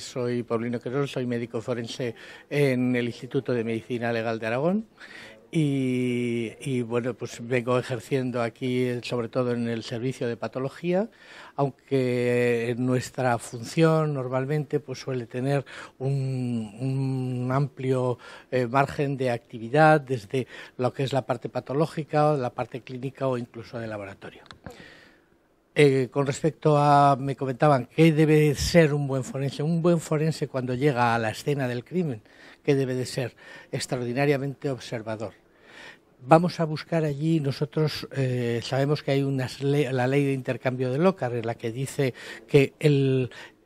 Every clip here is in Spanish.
Soy Paulino Querol, soy médico forense en el Instituto de Medicina Legal de Aragón y, bueno, pues vengo ejerciendo aquí sobre todo en el servicio de patología, aunque nuestra función normalmente pues suele tener un, amplio eh, margen de actividad desde lo que es la parte patológica, la parte clínica o incluso de laboratorio. Eh, con respecto a, me comentaban, ¿qué debe ser un buen forense? Un buen forense cuando llega a la escena del crimen, que debe de ser? Extraordinariamente observador. Vamos a buscar allí, nosotros eh, sabemos que hay una la ley de intercambio de Lócar, en la que dice que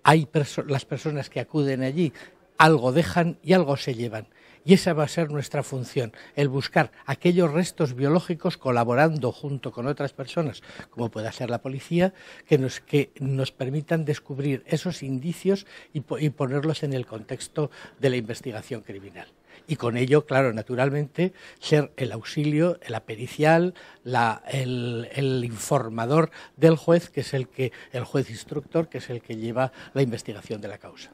hay las personas que acuden allí algo dejan y algo se llevan. Y esa va a ser nuestra función, el buscar aquellos restos biológicos colaborando junto con otras personas, como puede ser la policía, que nos, que nos permitan descubrir esos indicios y, ponerlos en el contexto de la investigación criminal y con ello, claro, naturalmente, ser el auxilio, el pericial, el, el, informador del juez, que es el que el juez instructor, que es el que lleva la investigación de la causa.